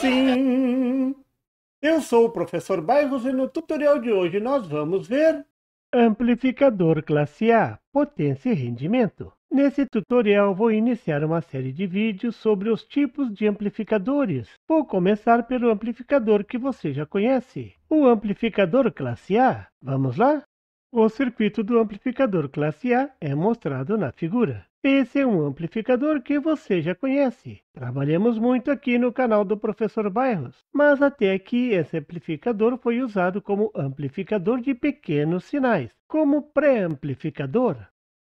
Sim! Eu sou o professor Bairros e no tutorial de hoje nós vamos ver Amplificador classe A, potência e rendimento. Nesse tutorial vou iniciar uma série de vídeos sobre os tipos de amplificadores. Vou começar pelo amplificador que você já conhece, o amplificador classe A. Vamos lá? O circuito do amplificador classe A é mostrado na figura. Esse é um amplificador que você já conhece. Trabalhamos muito aqui no canal do Professor Bairros, mas até aqui esse amplificador foi usado como amplificador de pequenos sinais, como pré-amplificador.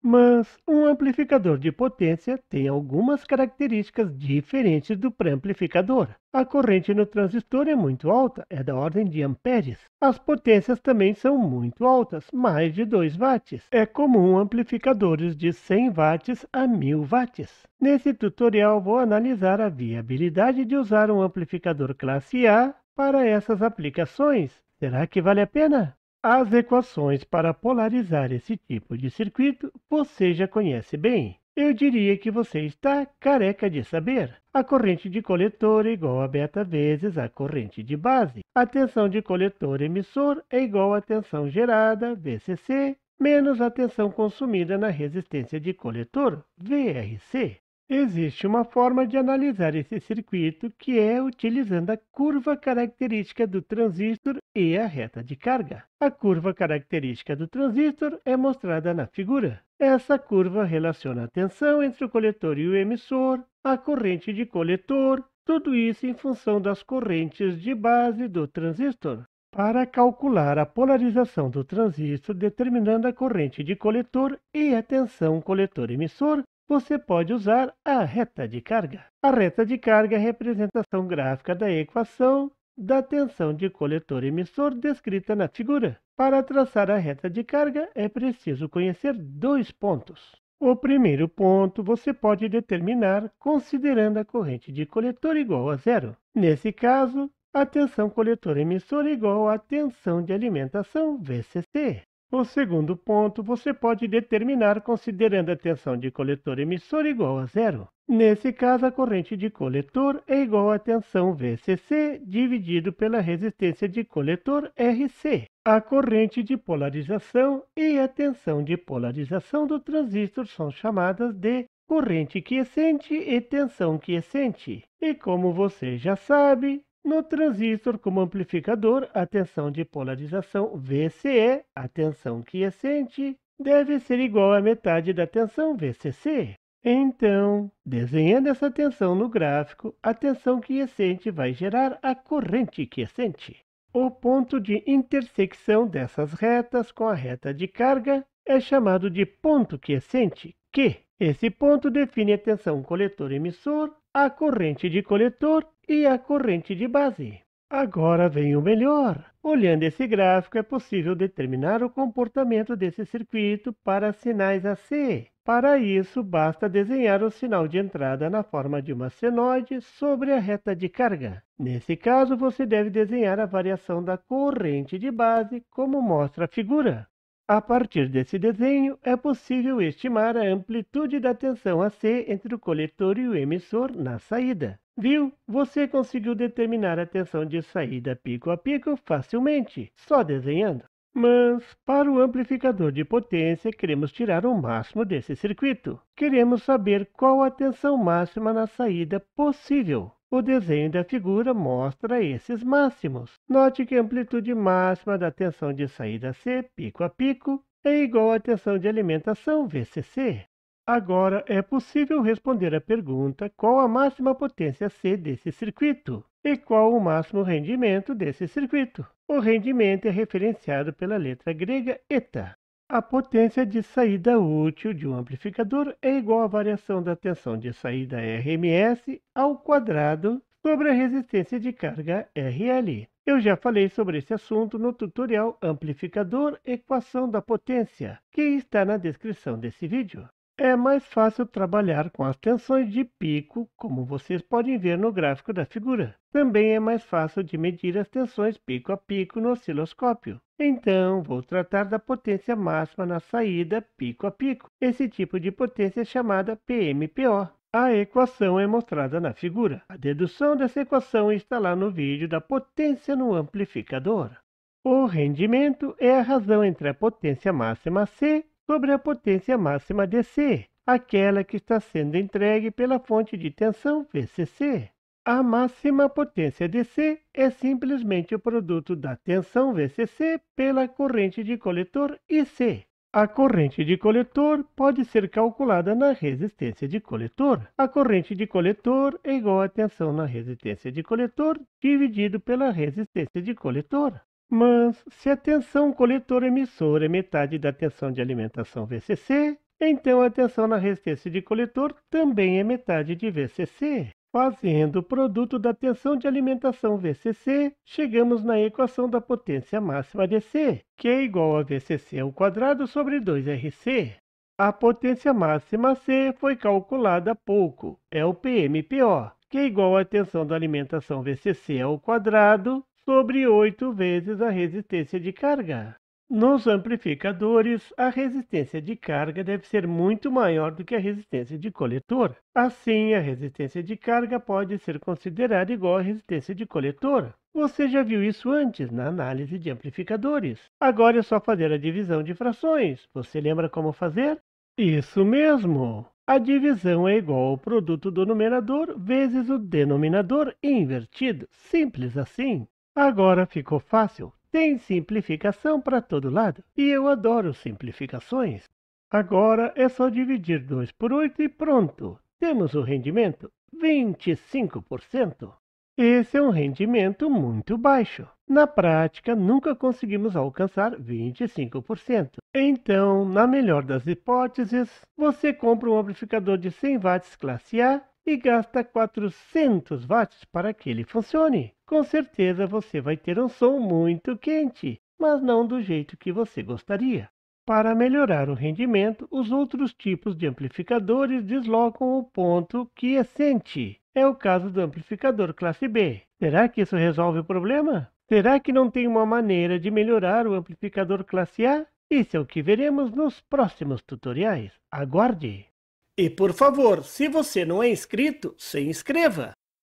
Mas um amplificador de potência tem algumas características diferentes do pré-amplificador. A corrente no transistor é muito alta, é da ordem de amperes. As potências também são muito altas, mais de 2 watts. É comum amplificadores de 100 watts a 1000 watts. Nesse tutorial vou analisar a viabilidade de usar um amplificador classe A para essas aplicações. Será que vale a pena? As equações para polarizar esse tipo de circuito você já conhece bem. Eu diria que você está careca de saber. A corrente de coletor é igual a beta vezes a corrente de base. A tensão de coletor emissor é igual à tensão gerada, VCC, menos a tensão consumida na resistência de coletor, VRC. Existe uma forma de analisar esse circuito que é utilizando a curva característica do transistor e a reta de carga. A curva característica do transistor é mostrada na figura. Essa curva relaciona a tensão entre o coletor e o emissor, a corrente de coletor, tudo isso em função das correntes de base do transistor. Para calcular a polarização do transistor determinando a corrente de coletor e a tensão coletor-emissor, você pode usar a reta de carga. A reta de carga é a representação gráfica da equação da tensão de coletor-emissor descrita na figura. Para traçar a reta de carga, é preciso conhecer dois pontos. O primeiro ponto você pode determinar considerando a corrente de coletor igual a zero. Nesse caso, a tensão coletor-emissor é igual à tensão de alimentação, VCC. O segundo ponto você pode determinar considerando a tensão de coletor-emissor igual a zero. Nesse caso, a corrente de coletor é igual à tensão VCC dividido pela resistência de coletor RC. A corrente de polarização e a tensão de polarização do transistor são chamadas de corrente quiescente e tensão quiescente. E como você já sabe, no transistor como amplificador, a tensão de polarização VCE, a tensão quiescente, é deve ser igual à metade da tensão VCC. Então, desenhando essa tensão no gráfico, a tensão quiescente é vai gerar a corrente quiescente. É o ponto de intersecção dessas retas com a reta de carga é chamado de ponto quiescente, Q. Esse ponto define a tensão coletor-emissor, a corrente de coletor e a corrente de base. Agora vem o melhor. Olhando esse gráfico, é possível determinar o comportamento desse circuito para sinais AC. Para isso, basta desenhar o sinal de entrada na forma de uma senoide sobre a reta de carga. Nesse caso, você deve desenhar a variação da corrente de base, como mostra a figura. A partir desse desenho, é possível estimar a amplitude da tensão AC entre o coletor e o emissor na saída. Viu? Você conseguiu determinar a tensão de saída pico a pico facilmente, só desenhando. Mas, para o amplificador de potência, queremos tirar o máximo desse circuito. Queremos saber qual a tensão máxima na saída possível. O desenho da figura mostra esses máximos. Note que a amplitude máxima da tensão de saída C, pico a pico, é igual à tensão de alimentação, VCC. Agora, é possível responder à pergunta qual a máxima potência C desse circuito e qual o máximo rendimento desse circuito. O rendimento é referenciado pela letra grega eta. A potência de saída útil de um amplificador é igual à variação da tensão de saída RMS ao quadrado sobre a resistência de carga RL. Eu já falei sobre esse assunto no tutorial Amplificador Equação da Potência, que está na descrição desse vídeo. É mais fácil trabalhar com as tensões de pico, como vocês podem ver no gráfico da figura. Também é mais fácil de medir as tensões pico a pico no osciloscópio. Então, vou tratar da potência máxima na saída pico a pico. Esse tipo de potência é chamada PMPO. A equação é mostrada na figura. A dedução dessa equação está lá no vídeo da potência no amplificador. O rendimento é a razão entre a potência máxima C sobre a potência máxima DC, aquela que está sendo entregue pela fonte de tensão VCC. A máxima potência DC é simplesmente o produto da tensão VCC pela corrente de coletor IC. A corrente de coletor pode ser calculada na resistência de coletor. A corrente de coletor é igual à tensão na resistência de coletor dividido pela resistência de coletor. Mas se a tensão coletor-emissor é metade da tensão de alimentação VCC, então a tensão na resistência de coletor também é metade de VCC. Fazendo o produto da tensão de alimentação VCC, chegamos na equação da potência máxima DC, que é igual a VCC ao quadrado sobre 2RC. A potência máxima C foi calculada há pouco, é o PMPO, que é igual à tensão da alimentação VCC ao quadrado sobre 8 vezes a resistência de carga. Nos amplificadores, a resistência de carga deve ser muito maior do que a resistência de coletor. Assim, a resistência de carga pode ser considerada igual à resistência de coletor. Você já viu isso antes na análise de amplificadores. Agora é só fazer a divisão de frações. Você lembra como fazer? Isso mesmo! A divisão é igual ao produto do numerador vezes o denominador invertido. Simples assim. Agora ficou fácil. Tem simplificação para todo lado. E eu adoro simplificações. Agora é só dividir 2 por 8 e pronto. Temos o rendimento 25%. Esse é um rendimento muito baixo. Na prática, nunca conseguimos alcançar 25%. Então, na melhor das hipóteses, você compra um amplificador de 100 watts classe A e gasta 400 watts para que ele funcione com certeza você vai ter um som muito quente, mas não do jeito que você gostaria. Para melhorar o rendimento, os outros tipos de amplificadores deslocam o ponto que é sente. É o caso do amplificador classe B. Será que isso resolve o problema? Será que não tem uma maneira de melhorar o amplificador classe A? Isso é o que veremos nos próximos tutoriais. Aguarde! E por favor, se você não é inscrito, se inscreva!